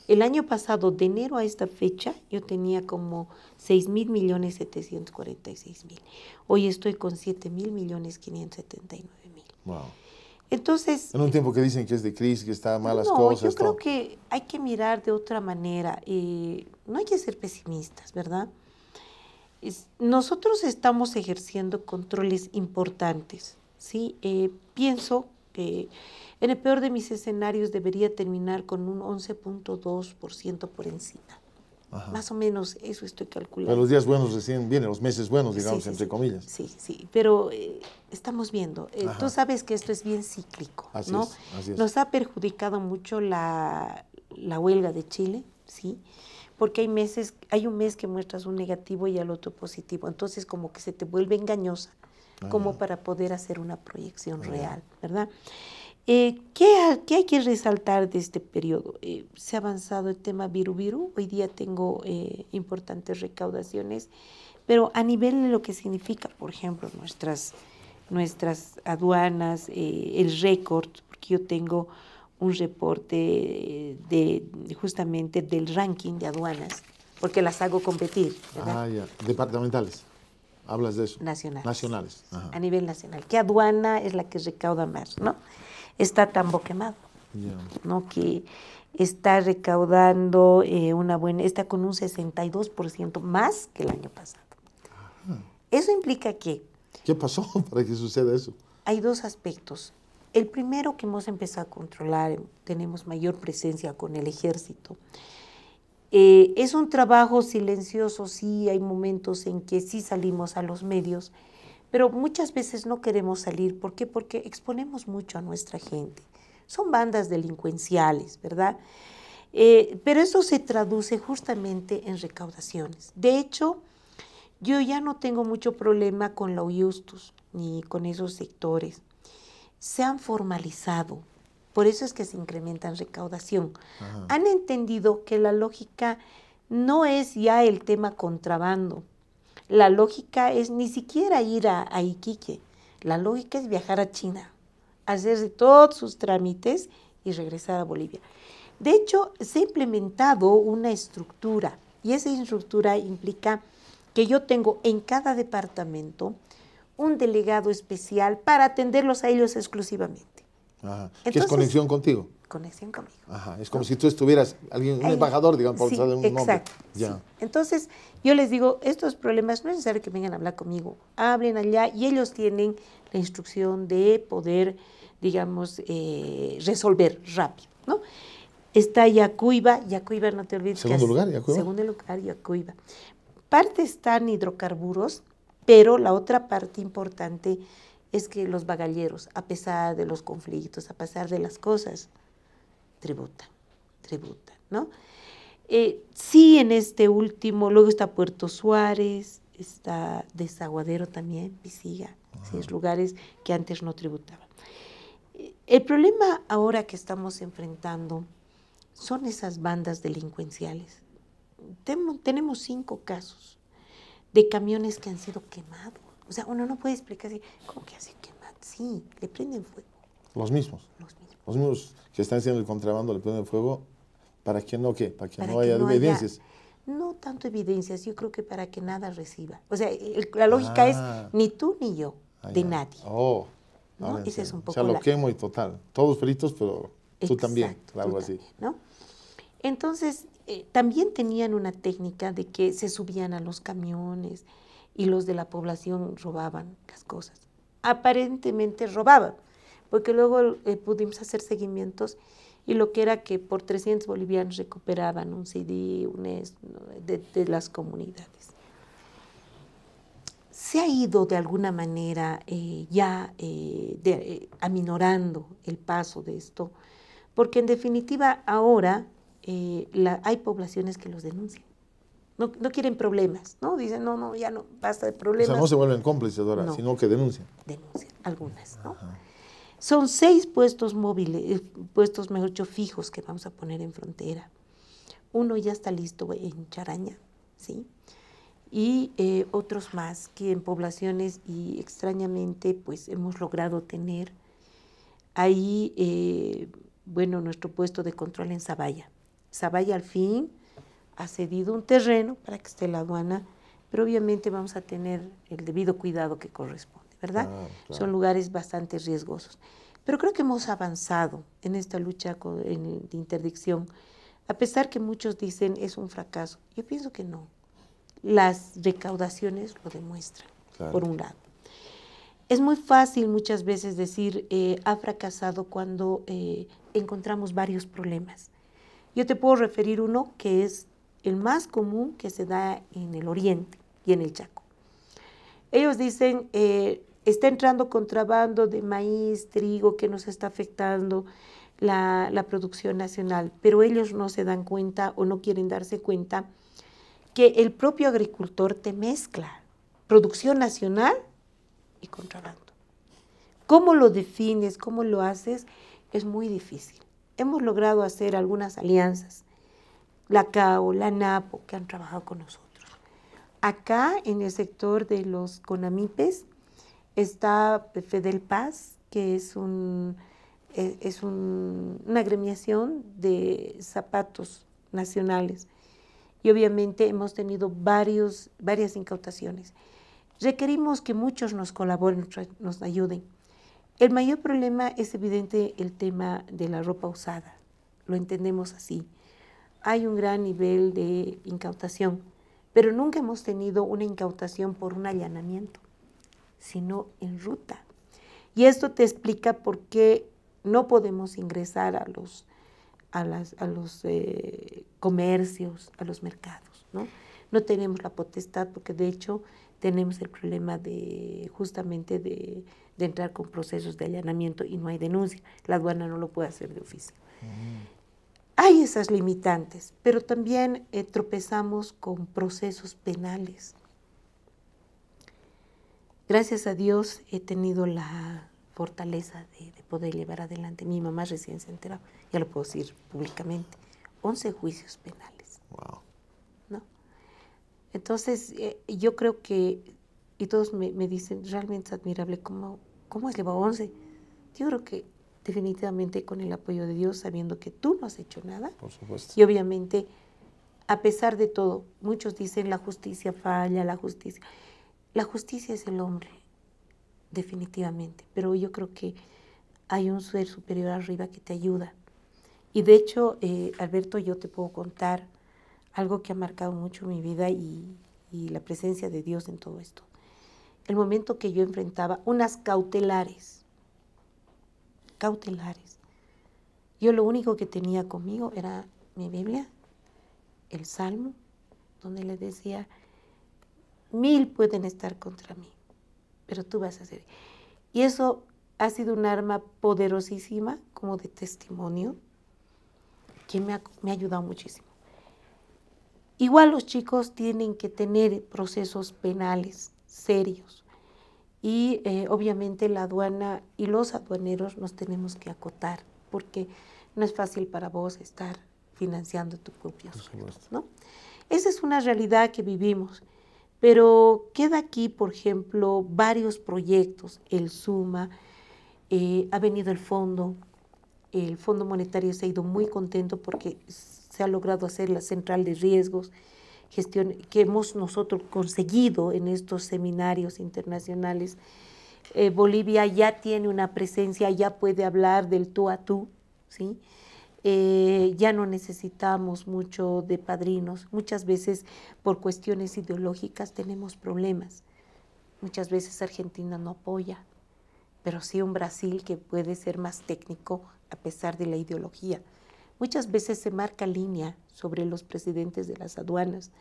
[SPEAKER 3] El año pasado, de enero a esta fecha, yo tenía como 6 mil millones 746 mil. Hoy estoy con 7 mil millones 579 mil. Wow. Entonces... En un
[SPEAKER 1] tiempo que dicen que es de crisis, que está malas cosas. Yo creo
[SPEAKER 3] que hay que mirar de otra manera. Eh, no hay que ser pesimistas, ¿verdad? nosotros estamos ejerciendo controles importantes. ¿sí? Eh, pienso que en el peor de mis escenarios debería terminar con un 11.2% por encima. Más o menos eso estoy calculando. Pero los
[SPEAKER 1] días buenos recién vienen, los meses buenos, digamos, entre comillas. Sí, sí,
[SPEAKER 3] pero eh, estamos viendo. Eh, tú sabes que esto es bien cíclico,
[SPEAKER 1] ¿no? Nos
[SPEAKER 3] ha perjudicado mucho la, huelga de Chile, ¿sí? sí porque hay meses, hay un mes que muestras un negativo y al otro positivo, entonces como que se te vuelve engañosa, ah, como para poder hacer una proyección ah, real, ¿verdad? Eh, ¿qué, hay que resaltar de este periodo? Eh, se ha avanzado el tema viru-viru, hoy día tengo eh, importantes recaudaciones, pero a nivel de lo que significa, por ejemplo, nuestras, nuestras aduanas, el récord, porque yo tengo un reporte de, justamente del ranking de aduanas, porque las hago competir. Ah,
[SPEAKER 1] ya. Departamentales. Hablas de eso. Nacionales. Nacionales.
[SPEAKER 3] A nivel nacional. ¿Qué aduana es la que recauda más? ¿no? Está Tambo Quemado. ¿no? Que está recaudando eh, una buena, está con un 62% más que el año pasado.
[SPEAKER 1] Eso implica que... ¿Qué pasó para que suceda eso?
[SPEAKER 3] Hay dos aspectos. El primero que hemos empezado a controlar, tenemos mayor presencia con el ejército. Eh, es un trabajo silencioso, sí, hay momentos en que sí salimos a los medios, pero muchas veces no queremos salir. ¿Por qué? Porque exponemos mucho a nuestra gente. Son bandas delincuenciales, ¿verdad? Eh, pero eso se traduce justamente en recaudaciones. De hecho, yo ya no tengo mucho problema con la UIUSTUS ni con esos sectores se han formalizado. Por eso es que se incrementa en recaudación. Han entendido que la lógica no es ya el tema contrabando. La lógica es ni siquiera ir a, a Iquique. La lógica es viajar a China, hacer todos sus trámites y regresar a Bolivia. De hecho, se ha implementado una estructura y esa estructura implica que yo tengo en cada departamento un delegado especial para atenderlos a ellos exclusivamente.
[SPEAKER 1] Ajá. ¿Qué es conexión contigo?
[SPEAKER 3] Conexión conmigo.
[SPEAKER 1] Ajá. Es como si tú estuvieras, alguien, un embajador, digamos, por usar un exacto, nombre.
[SPEAKER 3] Entonces, yo les digo, estos problemas no es necesario que vengan a hablar conmigo, hablen allá y ellos tienen la instrucción de poder, digamos, eh, resolver rápido, ¿no? Está Yacuiba, Yacuiba no te olvides. Segundo lugar, Yacuiba. Segundo lugar, Yacuiba. Parte están hidrocarburos, pero la otra parte importante es que los bagalleros, a pesar de los conflictos, a pesar de las cosas, tributan, tributan, ¿no? Eh, sí, en este último, luego está Puerto Suárez, está Desaguadero también, Pisiga, seis lugares que antes no tributaban. Eh, el problema ahora que estamos enfrentando son esas bandas delincuenciales. tenemos cinco casos de camiones que han sido quemados. O sea, uno no puede explicar ¿cómo que así quemado? Sí, le prenden fuego.
[SPEAKER 1] Los mismos. Los mismos. Los mismos que están haciendo el contrabando le prenden fuego para que no, ¿qué? Para que no haya evidencias.
[SPEAKER 3] no tanto evidencias, yo creo que para que nada reciba. O sea, la lógica es ah. ni tú ni yo, ah, de nadie.
[SPEAKER 1] Oh, ¿no? es un poco. O sea, lo quemo y total. Todos fritos, pero tú también, algo así.
[SPEAKER 3] ¿no? Entonces, eh, también tenían una técnica de que se subían a los camiones y los de la población robaban las cosas. Aparentemente robaban, porque luego eh, pudimos hacer seguimientos y lo que era que por 300 bolivianos recuperaban un CD, un de, las comunidades. Se ha ido de alguna manera eh, ya aminorando el paso de esto, porque en definitiva ahora eh, hay poblaciones que los denuncian. No, quieren problemas, ¿no? Dicen, no, no, ya no, basta de problemas. O sea, no se vuelven
[SPEAKER 1] cómplices, ahora, sino que denuncian. Denuncian,
[SPEAKER 3] algunas, ¿no? Son seis puestos móviles, eh, puestos, mejor dicho, fijos que vamos a poner en frontera. Uno ya está listo en Charaña, ¿sí? Y eh, otros más que en poblaciones y extrañamente, pues hemos logrado tener ahí, bueno, nuestro puesto de control en Zavalla vaya al fin ha cedido un terreno para que esté la aduana, pero obviamente vamos a tener el debido cuidado que corresponde, ¿verdad? Son lugares bastante riesgosos. Pero creo que hemos avanzado en esta lucha de interdicción, a pesar que muchos dicen es un fracaso. Yo pienso que no. Las recaudaciones lo demuestran, por un lado. Es muy fácil muchas veces decir eh, ha fracasado cuando eh, encontramos varios problemas. Yo te puedo referir uno que es el más común que se da en el oriente y en el Chaco. Ellos dicen, eh, está entrando contrabando de maíz, trigo, que nos está afectando la producción nacional, pero ellos no se dan cuenta o no quieren darse cuenta que el propio agricultor te mezcla producción nacional y contrabando. ¿Cómo lo defines? ¿Cómo lo haces? Es muy difícil hemos logrado hacer algunas alianzas, la CAO, la NAPO, que han trabajado con nosotros. Acá en el sector de los CONAMIPES está Fedel Paz, que es, un, e, es una agremiación de zapatos nacionales. Y obviamente hemos tenido varios, varias incautaciones. Requerimos que muchos nos colaboren, nos ayuden. El mayor problema es evidente el tema de la ropa usada, lo entendemos así. Hay un gran nivel de incautación, pero nunca hemos tenido una incautación por un allanamiento, sino en ruta. Y esto te explica por qué no podemos ingresar a los, a las, a los eh, comercios, a los mercados. ¿no? no tenemos la potestad porque de hecho tenemos el problema de justamente de de entrar con procesos de allanamiento y no hay denuncia. La aduana no lo puede hacer de oficio. Mm. Hay esas limitantes, pero también eh, tropezamos con procesos penales. Gracias a Dios he tenido la fortaleza de, poder llevar adelante. Mi mamá recién se enteró, ya lo puedo decir públicamente, 11 juicios penales. Entonces, eh, yo creo que y todos me, dicen, realmente es admirable cómo, cómo es llevado 11. Yo creo que definitivamente con el apoyo de Dios, sabiendo que tú no has hecho nada. Por supuesto. Y obviamente, a pesar de todo, muchos dicen la justicia falla, la justicia. La justicia es el hombre, definitivamente, pero yo creo que hay un ser superior arriba que te ayuda. Y de hecho, eh, Alberto, yo te puedo contar algo que ha marcado mucho mi vida y, y la presencia de Dios en todo esto el momento que yo enfrentaba unas cautelares. Cautelares. Yo lo único que tenía conmigo era mi Biblia, el Salmo, donde le decía, mil pueden estar contra mí, pero tú vas a ser. Y eso ha sido un arma poderosísima como de testimonio que me ha, me ha ayudado muchísimo. Igual los chicos tienen que tener procesos penales serios. Y eh, obviamente la aduana y los aduaneros nos tenemos que acotar, porque no es fácil para vos estar financiando tu propio ¿no? Esa es una realidad que vivimos. Pero queda aquí, por ejemplo, varios proyectos, el SUMA, eh, ha venido el fondo, el Fondo Monetario se ha ido muy contento porque se ha logrado hacer la central de riesgos, que hemos nosotros conseguido en estos seminarios internacionales. Eh, Bolivia ya tiene una presencia, ya puede hablar del tú a tú, ¿sí? Eh, ya no necesitamos mucho de padrinos. Muchas veces por cuestiones ideológicas tenemos problemas. Muchas veces Argentina no apoya, pero sí un Brasil que puede ser más técnico a pesar de la ideología. Muchas veces se marca línea sobre los presidentes de las aduanas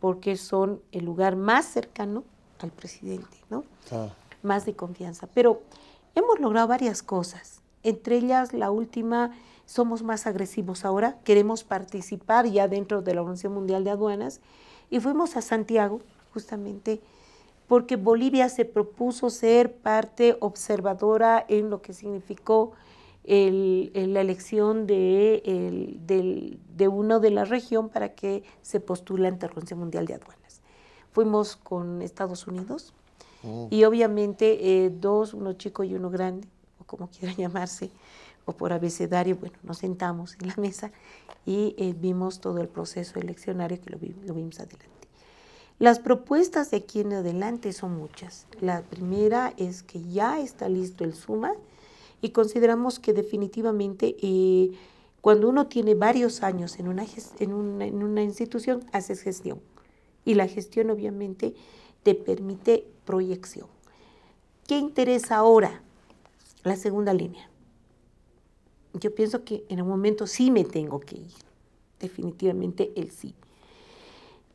[SPEAKER 3] porque son el lugar más cercano al presidente, ¿no? Ah. Más de confianza. Pero hemos logrado varias cosas. Entre ellas, la última, somos más agresivos ahora, queremos participar ya dentro de la Organización Mundial de Aduanas y fuimos a Santiago justamente porque Bolivia se propuso ser parte observadora en lo que significó la elección de, uno de la región para que se postule ante la Mundial de Aduanas. Fuimos con Estados Unidos oh. y obviamente eh, dos, uno chico y uno grande, o como quieran llamarse, o por abecedario, bueno, nos sentamos en la mesa y eh, vimos todo el proceso eleccionario que lo vimos adelante. Las propuestas de aquí en adelante son muchas. La primera es que ya está listo el SUMA, y consideramos que definitivamente eh, cuando uno tiene varios años en una, en una, institución, haces gestión. Y la gestión obviamente te permite proyección. ¿Qué interesa ahora? La segunda línea. Yo pienso que en un momento sí me tengo que ir. Definitivamente el sí.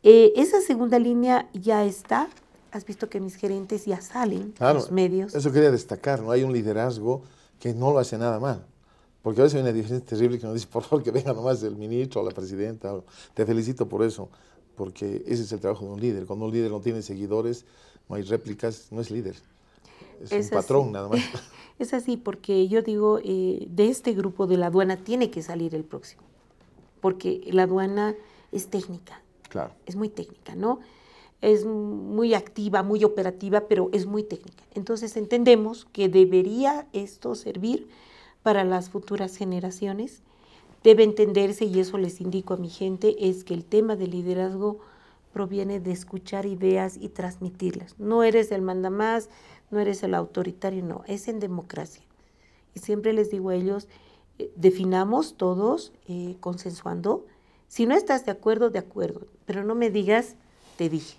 [SPEAKER 3] Eh, esa segunda línea ya está. Has visto que mis gerentes ya salen los medios.
[SPEAKER 1] Eso quería destacar, ¿no? Hay un liderazgo que no lo hace nada mal. Porque a veces hay una diferencia terrible que nos dice, por favor, que venga nomás el ministro o la presidenta. Te felicito por eso, porque ese es el trabajo de un líder. Cuando un líder no tiene seguidores, no hay réplicas, no es líder. Es, un patrón nada más.
[SPEAKER 3] Es así, porque yo digo, eh, de este grupo de la aduana tiene que salir el próximo, porque la aduana es técnica. Claro. Es muy técnica, ¿no? es muy activa, muy operativa, pero es muy técnica. Entonces entendemos que debería esto servir para las futuras generaciones. Debe entenderse, y eso les indico a mi gente, es que el tema del liderazgo proviene de escuchar ideas y transmitirlas. No eres el mandamás, no eres el autoritario, no, es en democracia. Y siempre les digo a ellos, eh, definamos todos eh, consensuando. Si no estás de acuerdo, de acuerdo, pero no me digas, te dije.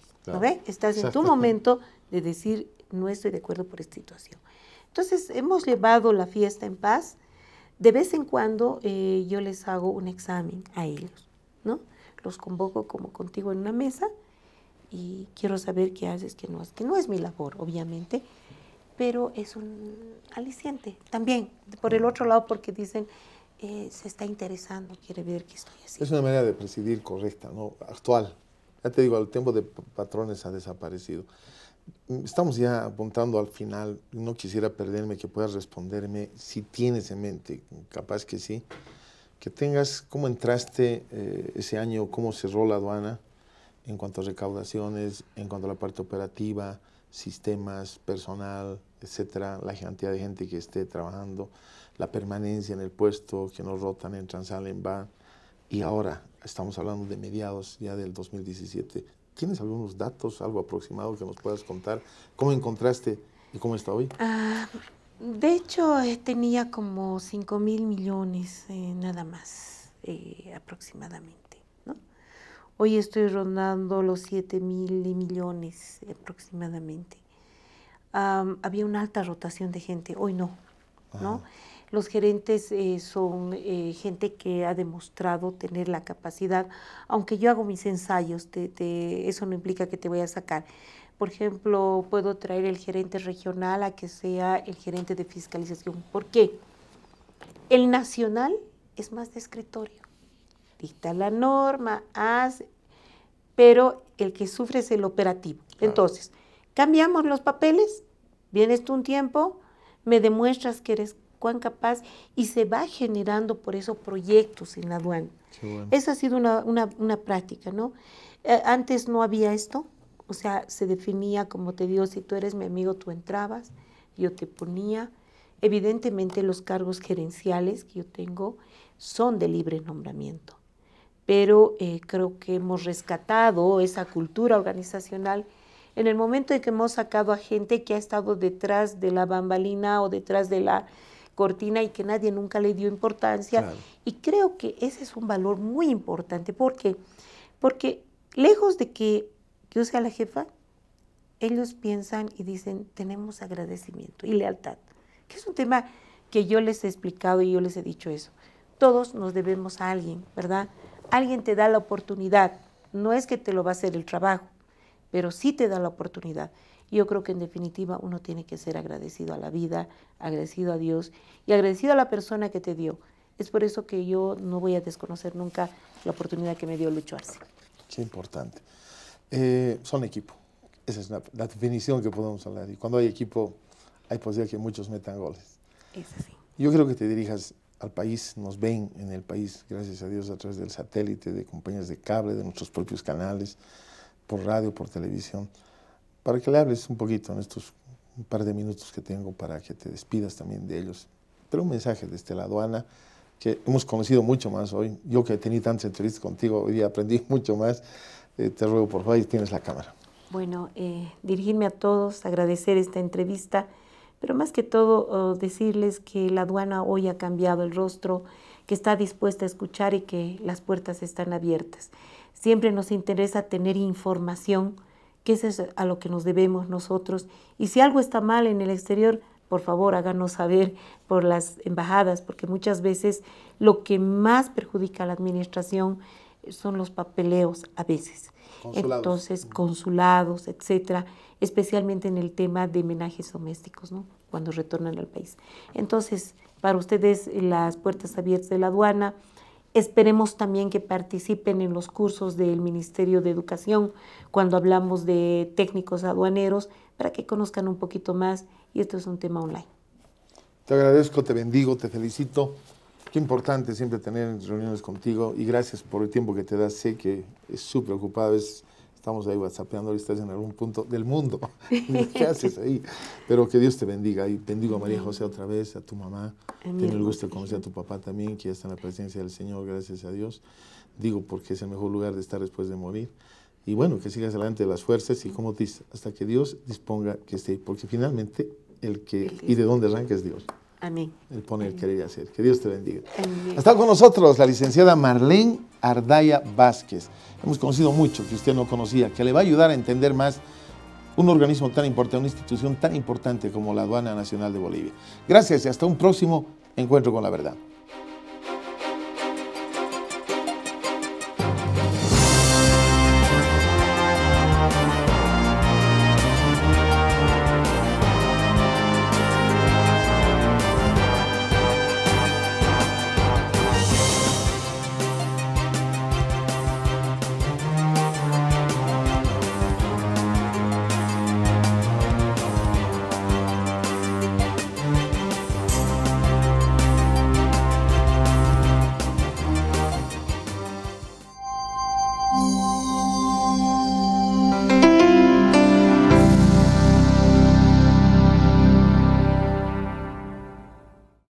[SPEAKER 3] Estás en tu momento de decir, no estoy de acuerdo por esta situación. Entonces, hemos llevado la fiesta en paz. De vez en cuando eh, yo les hago un examen a ellos, ¿no? Los convoco como contigo en una mesa y quiero saber qué haces, qué no haces, que no es mi labor, obviamente, pero es un aliciente también. Por el otro lado, porque dicen, eh, se está interesando, quiere ver qué estoy
[SPEAKER 1] haciendo. Es una manera de presidir correcta, ¿no? Actual. Ya te digo, el tiempo de patrones ha desaparecido. Mm, estamos ya apuntando al final. No quisiera perderme que puedas responderme si tienes en mente, capaz que sí, que tengas cómo entraste eh, ese año, cómo cerró la aduana en cuanto a recaudaciones, en cuanto a la parte operativa, sistemas, personal, etcétera, la cantidad de gente que esté trabajando, la permanencia en el puesto, que no rotan, entran, salen, van. Y ahora, Estamos hablando de mediados ya del 2017. ¿Tienes algunos datos, algo aproximado que nos puedas contar? ¿Cómo encontraste y cómo está hoy?
[SPEAKER 3] Ah, de hecho, eh, tenía como 5 mil millones eh, nada más, eh, aproximadamente. ¿no? Hoy estoy rondando los 7 mil millones aproximadamente. había una alta rotación de gente, hoy no. ¿no? Los gerentes eh, son eh, gente que ha demostrado tener la capacidad, aunque yo hago mis ensayos, eso no implica que te voy a sacar. Por ejemplo, puedo traer el gerente regional a que sea el gerente de fiscalización. ¿Por qué? El nacional es más de escritorio. Dicta la norma, hace, pero el que sufre es el operativo. Entonces, cambiamos los papeles, vienes tú un tiempo, me demuestras que eres Juan capaz y se va generando por eso proyectos en la aduana. Esa ha sido una, práctica, ¿no? Eh, antes no había esto, o sea, se definía, como te digo, si tú eres mi amigo, tú entrabas, yo te ponía. Evidentemente los cargos gerenciales que yo tengo son de libre nombramiento, pero eh, creo que hemos rescatado esa cultura organizacional en el momento en que hemos sacado a gente que ha estado detrás de la bambalina o detrás de la cortina y que nadie nunca le dio importancia. Y creo que ese es un valor muy importante. porque Porque lejos de que yo sea la jefa, ellos piensan y dicen, tenemos agradecimiento y lealtad, que es un tema que yo les he explicado y yo les he dicho eso. Todos nos debemos a alguien, ¿verdad? Alguien te da la oportunidad, no es que te lo va a hacer el trabajo, pero sí te da la oportunidad. Yo creo que en definitiva uno tiene que ser agradecido a la vida, agradecido a Dios y agradecido a la persona que te dio. Es por eso que yo no voy a desconocer nunca la oportunidad que me dio Lucho Arce.
[SPEAKER 1] Qué importante. Eh, son equipo. Esa es la, definición que podemos hablar. Y cuando hay equipo, hay posibilidad que muchos metan goles. Es así. Yo creo que te dirijas al país, nos ven en el país, gracias a Dios, a través del satélite, de compañías de cable, de nuestros propios canales, por radio, por televisión para que le hables un poquito en estos un par de minutos que tengo para que te despidas también de ellos. Pero un mensaje desde la aduana que hemos conocido mucho más hoy. Yo que tenía tenido tantas entrevistas contigo, hoy aprendí mucho más. Eh, te ruego, por favor, tienes la cámara.
[SPEAKER 3] Bueno, eh, dirigirme a todos, agradecer esta entrevista, pero más que todo oh, decirles que la aduana hoy ha cambiado el rostro, que está dispuesta a escuchar y que las puertas están abiertas. Siempre nos interesa tener información que eso es a lo que nos debemos nosotros. Y si algo está mal en el exterior, por favor háganos saber por las embajadas, porque muchas veces lo que más perjudica a la administración son los papeleos a veces. Entonces, consulados, etcétera, especialmente en el tema de homenajes domésticos, ¿no? Cuando retornan al país. Entonces, para ustedes, las puertas abiertas de la aduana, Esperemos también que participen en los cursos del Ministerio de Educación cuando hablamos de técnicos aduaneros para que conozcan un poquito más y esto es un tema online.
[SPEAKER 1] Te agradezco, te bendigo, te felicito. Qué importante siempre tener reuniones contigo y gracias por el tiempo que te das. Sé que es súper ocupado, Estamos ahí whatsappeando, ahorita estás en algún punto del mundo. ¿Qué haces ahí? Pero que Dios te bendiga. Y bendigo a María José otra vez, a tu mamá. Tengo el gusto de conocer a tu papá también, que ya está en la presencia del Señor, gracias a Dios. Digo, porque es el mejor lugar de estar después de morir. Y bueno, que sigas adelante de las fuerzas y como dices, hasta que Dios disponga que esté. ahí. Porque finalmente, el que y de dónde arranca es Dios. Amén. El poner el querer hacer. Que Dios te bendiga. Amén. con nosotros la licenciada Marlene Ardaya Vázquez. Hemos conocido mucho que usted no conocía, que le va a ayudar a entender más un organismo tan importante, una institución tan importante como la Aduana Nacional de Bolivia. Gracias y hasta un próximo encuentro con la verdad.